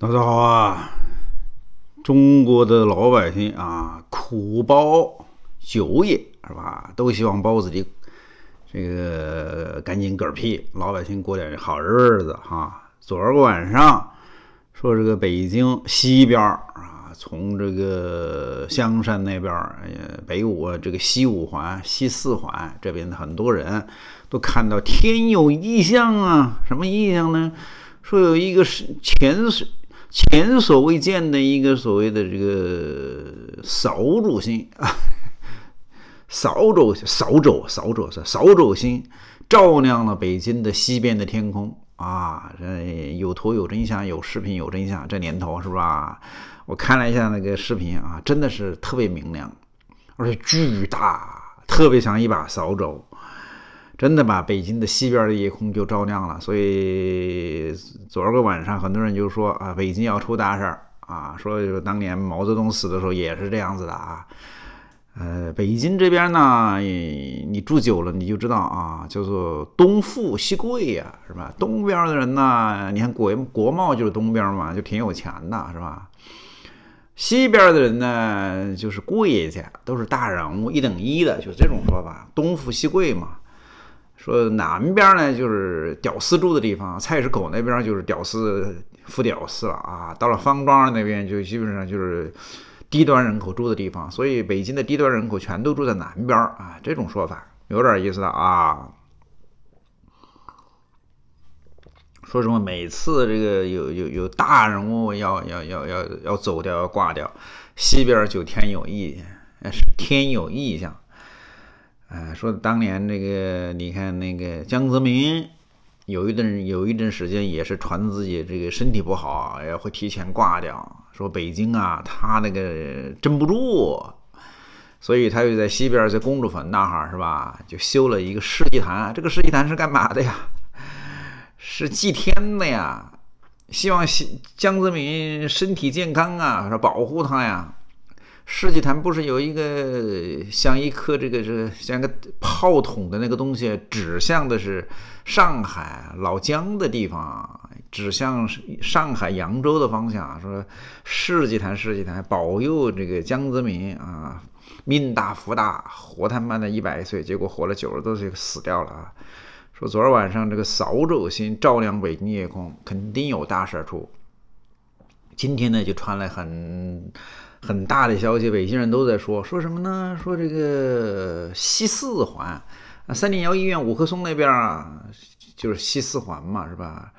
大家好啊！中国的老百姓啊，苦包九爷是吧？都希望包子的这个赶紧嗝屁，老百姓过点好日子哈。昨儿个晚上说这个北京西边儿啊，从这个香山那边儿北五这个西五环、西四环这边，的很多人都看到天有异象啊。什么异象呢？说有一个是前世。前所未见的一个所谓的这个扫帚星啊，扫帚扫帚扫帚是扫帚星，照亮了北京的西边的天空啊！这有图有真相，有视频有真相。这年头是吧？我看了一下那个视频啊，真的是特别明亮，而且巨大，特别像一把扫帚。真的把北京的西边的夜空就照亮了，所以昨儿个晚上很多人就说啊，北京要出大事儿啊，说当年毛泽东死的时候也是这样子的啊。呃，北京这边呢，你住久了你就知道啊，叫做东富西贵呀，是吧？东边的人呢，你看国国贸就是东边嘛，就挺有钱的，是吧？西边的人呢，就是贵些，都是大人物，一等一的，就这种说法，东富西贵嘛。说南边呢，就是屌丝住的地方；菜市口那边就是屌丝富屌丝了啊！到了方庄那边，就基本上就是低端人口住的地方。所以，北京的低端人口全都住在南边啊！这种说法有点意思了啊！说什么？每次这个有有有大人物要要要要要走掉要挂掉，西边就天有意，是天有异象。呃，说当年这个，你看那个江泽民，有一阵有一阵时间也是传自己这个身体不好，也会提前挂掉。说北京啊，他那个镇不住，所以他又在西边在公主坟那哈是吧，就修了一个世纪坛。这个世纪坛是干嘛的呀？是祭天的呀，希望江江泽民身体健康啊，说保护他呀。世纪坛不是有一个像一颗这个个像个炮筒的那个东西，指向的是上海老江的地方，指向上海扬州的方向。说世纪坛，世纪坛保佑这个江泽民啊，命大福大，活他妈的一百岁，结果活了九十多岁死掉了啊！说昨儿晚上这个扫帚星照亮北京夜空，肯定有大事出。今天呢就传来很。很大的消息，北京人都在说，说什么呢？说这个西四环，三零幺医院五棵松那边啊，就是西四环嘛，是吧？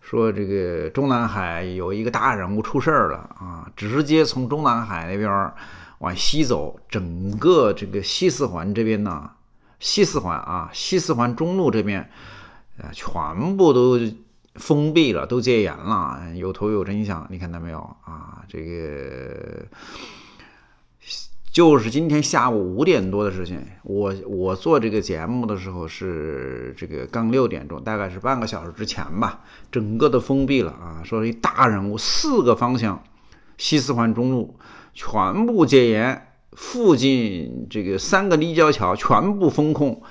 说这个中南海有一个大人物出事儿了啊，直接从中南海那边往西走，整个这个西四环这边呢，西四环啊，西四环中路这边，呃，全部都。封闭了，都戒严了，有头有真相，你看到没有啊？这个就是今天下午五点多的事情。我我做这个节目的时候是这个刚六点钟，大概是半个小时之前吧。整个都封闭了啊，说一大人物，四个方向，西四环中路全部戒严，附近这个三个立交桥全部封控。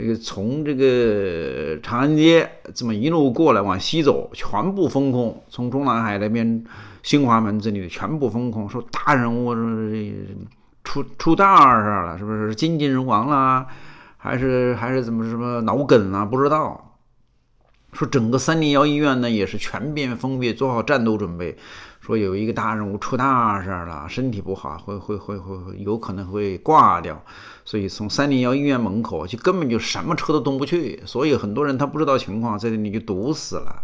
这个从这个长安街这么一路过来往西走，全部封控。从中南海那边、新华门这里全部封控，说大人物出出大事了，是不是？金金人亡了，还是还是怎么什么脑梗啊？不知道。说整个三零幺医院呢也是全面封闭，做好战斗准备。说有一个大人物出大事儿了，身体不好，会会会会有可能会挂掉，所以从三零幺医院门口就根本就什么车都动不去。所以很多人他不知道情况，在这里就堵死了。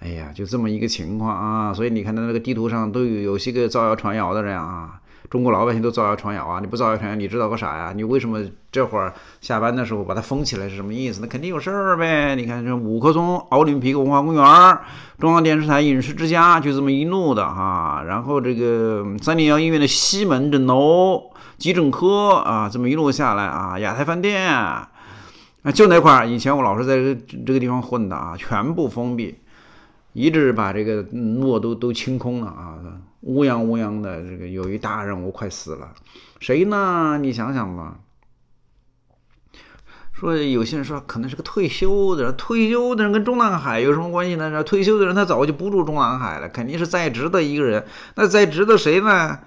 哎呀，就这么一个情况啊，所以你看到那个地图上都有有些个造谣传谣的人啊。中国老百姓都造谣传谣啊！你不造谣传谣，你知道个啥呀？你为什么这会儿下班的时候把它封起来是什么意思？那肯定有事儿呗！你看这五棵松奥林匹克文化公园、中央电视台影视之家，就这么一路的哈。然后这个三零幺医院的西门诊楼急诊科啊，这么一路下来啊，亚太饭店啊，就那块儿，以前我老是在这这个地方混的啊，全部封闭。一直把这个诺都都清空了啊！乌泱乌泱的，这个有一大人物快死了，谁呢？你想想吧。说有些人说可能是个退休的人，退休的人跟中南海有什么关系呢？退休的人他早就不住中南海了，肯定是在职的一个人。那在职的谁呢？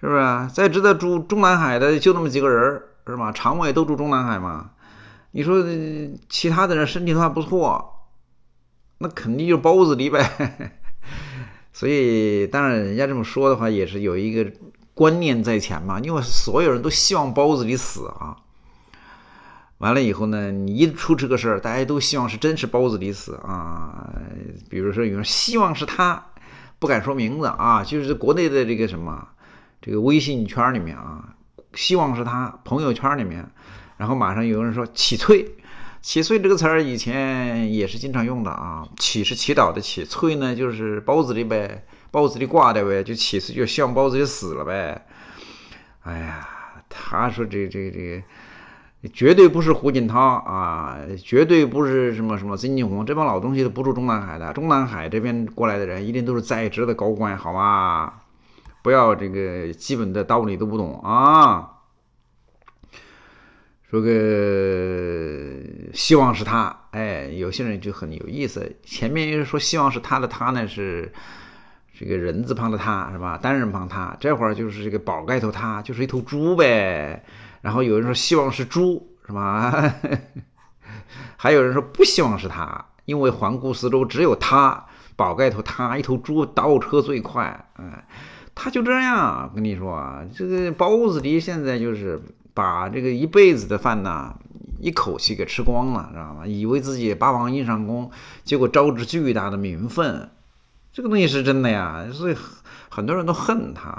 是不是？在职的住中南海的就那么几个人是吧？常委都住中南海嘛？你说其他的人身体都还不错。那肯定就是包子李呗，所以当然人家这么说的话也是有一个观念在前嘛，因为所有人都希望包子李死啊。完了以后呢，你一出这个事儿，大家都希望是真是包子李死啊。比如说有人希望是他，不敢说名字啊，就是国内的这个什么这个微信圈里面啊，希望是他朋友圈里面，然后马上有人说起退。起祟这个词儿以前也是经常用的啊，起是祈祷的起，祟呢就是包子里呗，包子里挂的呗，就起祟就像包子就死了呗。哎呀，他说这这这绝对不是胡锦涛啊，绝对不是什么什么曾庆红，这帮老东西都不住中南海的，中南海这边过来的人一定都是在职的高官，好吧？不要这个基本的道理都不懂啊！说个希望是他，哎，有些人就很有意思。前面又是说希望是他的他呢，是这个人字旁的他，是吧？单人旁他，这会儿就是这个宝盖头他，就是一头猪呗。然后有人说希望是猪，是吧？还有人说不希望是他，因为环顾四周只有他，宝盖头他，一头猪倒车最快。哎，他就这样，我跟你说啊，这个包子狸现在就是。把这个一辈子的饭呢，一口气给吃光了，知道吗？以为自己霸王硬上弓，结果招致巨大的民愤，这个东西是真的呀，所以很多人都恨他，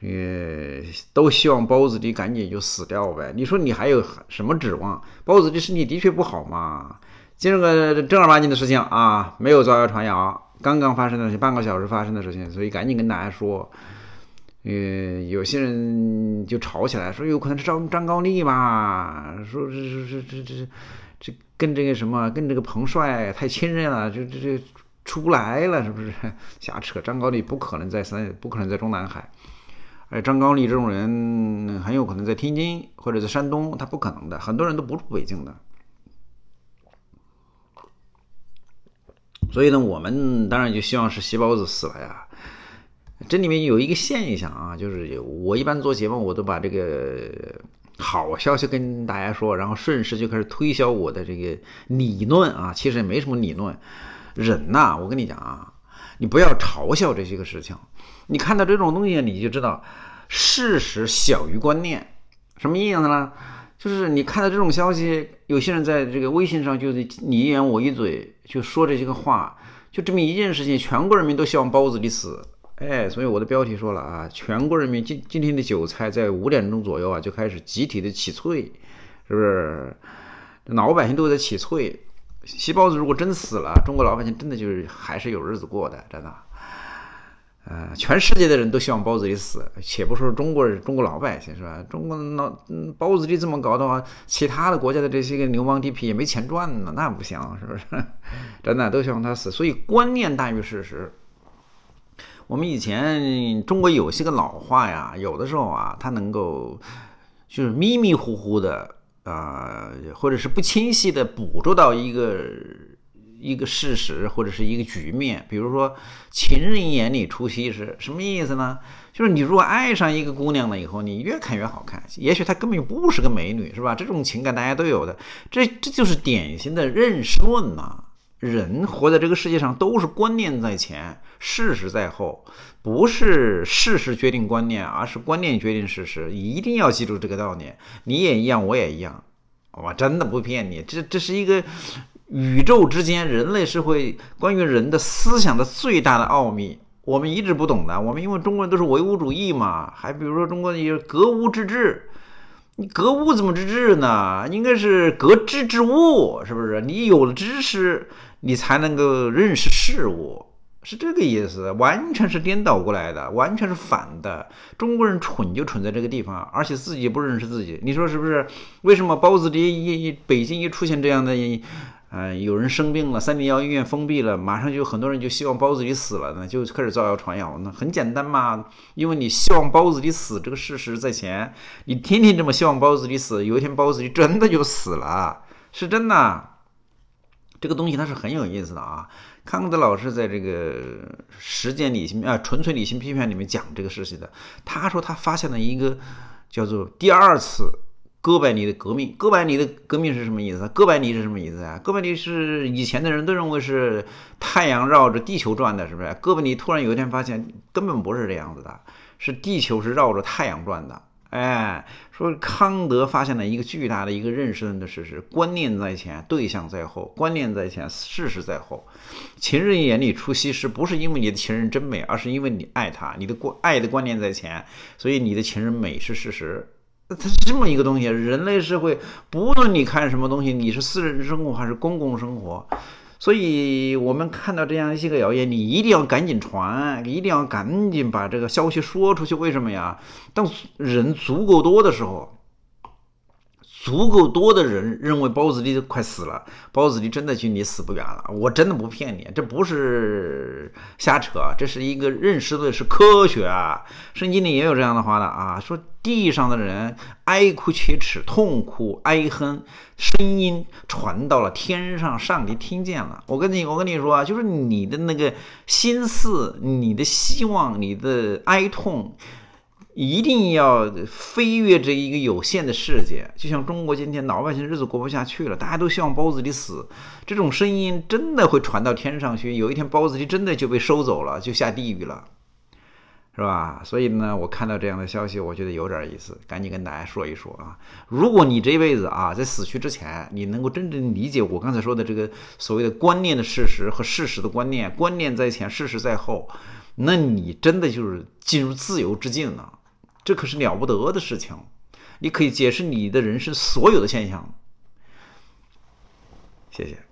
这个都希望包子弟赶紧就死掉呗。你说你还有什么指望？包子弟身体的确不好嘛。今个正儿八经的事情啊，没有造谣传谣，刚刚发生的事情，半个小时发生的事情，所以赶紧跟大家说。呃，有些人就吵起来，说有可能是张张高丽吧，说这这这这这这跟这个什么，跟这个彭帅太亲热了，就这这出不来了，是不是？瞎扯，张高丽不可能在三，不可能在中南海。而张高丽这种人很有可能在天津或者在山东，他不可能的，很多人都不住北京的。所以呢，我们当然就希望是席包子死了呀。这里面有一个现象啊，就是我一般做节目，我都把这个好消息跟大家说，然后顺势就开始推销我的这个理论啊。其实也没什么理论，人呐，我跟你讲啊，你不要嘲笑这些个事情。你看到这种东西，你就知道事实小于观念。什么意思呢？就是你看到这种消息，有些人在这个微信上就是你一言我一嘴，就说这些个话，就证明一件事情：全国人民都希望包子你死。哎，所以我的标题说了啊，全国人民今今天的韭菜在五点钟左右啊就开始集体的起脆，是不是？老百姓都在起脆，西包子如果真死了，中国老百姓真的就是还是有日子过的，真的。呃，全世界的人都希望包子里死，且不说中国人、中国老百姓是吧？中国老包子就这么搞的话，其他的国家的这些个流氓地痞也没钱赚呢，那不行，是不是？真的都希望他死，所以观念大于事实。我们以前中国有些个老话呀，有的时候啊，他能够就是迷迷糊糊的，呃，或者是不清晰的捕捉到一个一个事实或者是一个局面。比如说“情人眼里出西施”，什么意思呢？就是你如果爱上一个姑娘了以后，你越看越好看。也许她根本就不是个美女，是吧？这种情感大家都有的，这这就是典型的认识论嘛。人活在这个世界上，都是观念在前，事实在后，不是事实决定观念，而是观念决定事实。一定要记住这个道理。你也一样，我也一样，我真的不骗你。这这是一个宇宙之间人类社会关于人的思想的最大的奥秘，我们一直不懂的。我们因为中国人都是唯物主义嘛，还比如说中国有格物致知，你格物怎么致知呢？应该是格知之物，是不是？你有了知识。你才能够认识事物，是这个意思，完全是颠倒过来的，完全是反的。中国人蠢就蠢在这个地方，而且自己不认识自己。你说是不是？为什么包子弟一北京一出现这样的，呃，有人生病了，三零幺医院封闭了，马上就很多人就希望包子弟死了呢，就开始造谣传谣？那很简单嘛，因为你希望包子弟死这个事实在前，你天天这么希望包子弟死，有一天包子弟真的就死了，是真的。这个东西它是很有意思的啊，康德老师在这个《实践理性》啊《纯粹理性批判》里面讲这个事情的。他说他发现了一个叫做“第二次哥白尼的革命”。哥白尼的革命是什么意思？哥白尼是什么意思啊？哥白尼是以前的人都认为是太阳绕着地球转的，是不是？哥白尼突然有一天发现根本不是这样子的，是地球是绕着太阳转的。哎，说康德发现了一个巨大的一个认识的事实：观念在前，对象在后；观念在前，事实在后。情人眼里出西施，不是因为你的情人真美，而是因为你爱他，你的观爱的观念在前，所以你的情人美是事实。它是这么一个东西。人类社会，不论你看什么东西，你是私人生活还是公共生活。所以我们看到这样一些个谣言，你一定要赶紧传，一定要赶紧把这个消息说出去。为什么呀？当人足够多的时候。足够多的人认为包子弟快死了，包子弟真的就离死不远了。我真的不骗你，这不是瞎扯，这是一个认识的，是科学啊。圣经里也有这样的话的啊，说地上的人哀哭切齿，痛苦哀哼，声音传到了天上，上帝听见了。我跟你，我跟你说，啊，就是你的那个心思，你的希望，你的哀痛。一定要飞跃这一个有限的世界，就像中国今天老百姓日子过不下去了，大家都希望包子你死，这种声音真的会传到天上去。有一天包子就真的就被收走了，就下地狱了，是吧？所以呢，我看到这样的消息，我觉得有点意思，赶紧跟大家说一说啊。如果你这辈子啊在死去之前，你能够真正理解我刚才说的这个所谓的观念的事实和事实的观念，观念在前，事实在后，那你真的就是进入自由之境了。这可是了不得的事情，你可以解释你的人生所有的现象。谢谢。